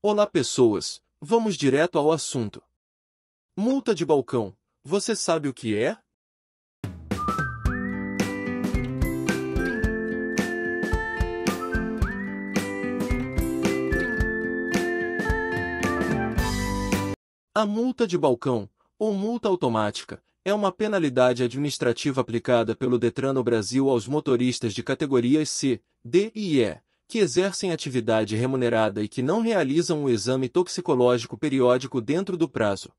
Olá pessoas, vamos direto ao assunto. Multa de balcão, você sabe o que é? A multa de balcão, ou multa automática, é uma penalidade administrativa aplicada pelo Detran no Brasil aos motoristas de categorias C, D e E, que exercem atividade remunerada e que não realizam o exame toxicológico periódico dentro do prazo.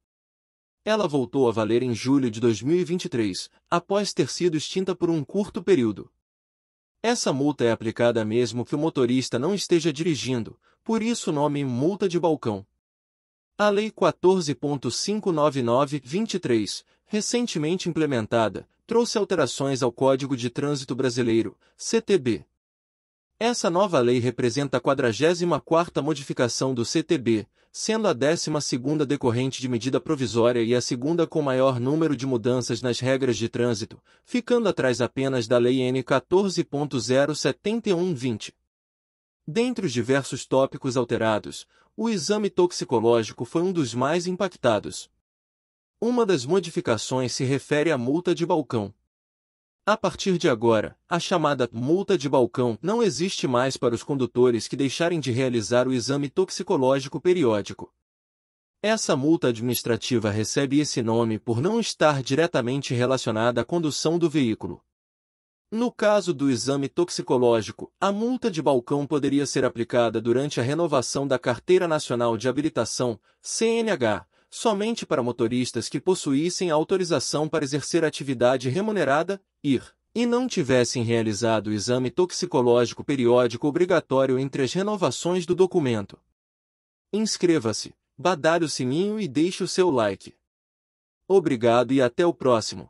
Ela voltou a valer em julho de 2023, após ter sido extinta por um curto período. Essa multa é aplicada mesmo que o motorista não esteja dirigindo, por isso o nome multa de balcão. A Lei 14.599-23, recentemente implementada, trouxe alterações ao Código de Trânsito Brasileiro, CTB, essa nova lei representa a 44ª modificação do CTB, sendo a 12ª decorrente de medida provisória e a segunda com maior número de mudanças nas regras de trânsito, ficando atrás apenas da Lei N 14.071-20. Dentre os diversos tópicos alterados, o exame toxicológico foi um dos mais impactados. Uma das modificações se refere à multa de balcão. A partir de agora, a chamada multa de balcão não existe mais para os condutores que deixarem de realizar o exame toxicológico periódico. Essa multa administrativa recebe esse nome por não estar diretamente relacionada à condução do veículo. No caso do exame toxicológico, a multa de balcão poderia ser aplicada durante a renovação da Carteira Nacional de Habilitação, CNH, somente para motoristas que possuíssem autorização para exercer atividade remunerada, ir, e não tivessem realizado o exame toxicológico periódico obrigatório entre as renovações do documento. Inscreva-se, badalhe o sininho e deixe o seu like. Obrigado e até o próximo.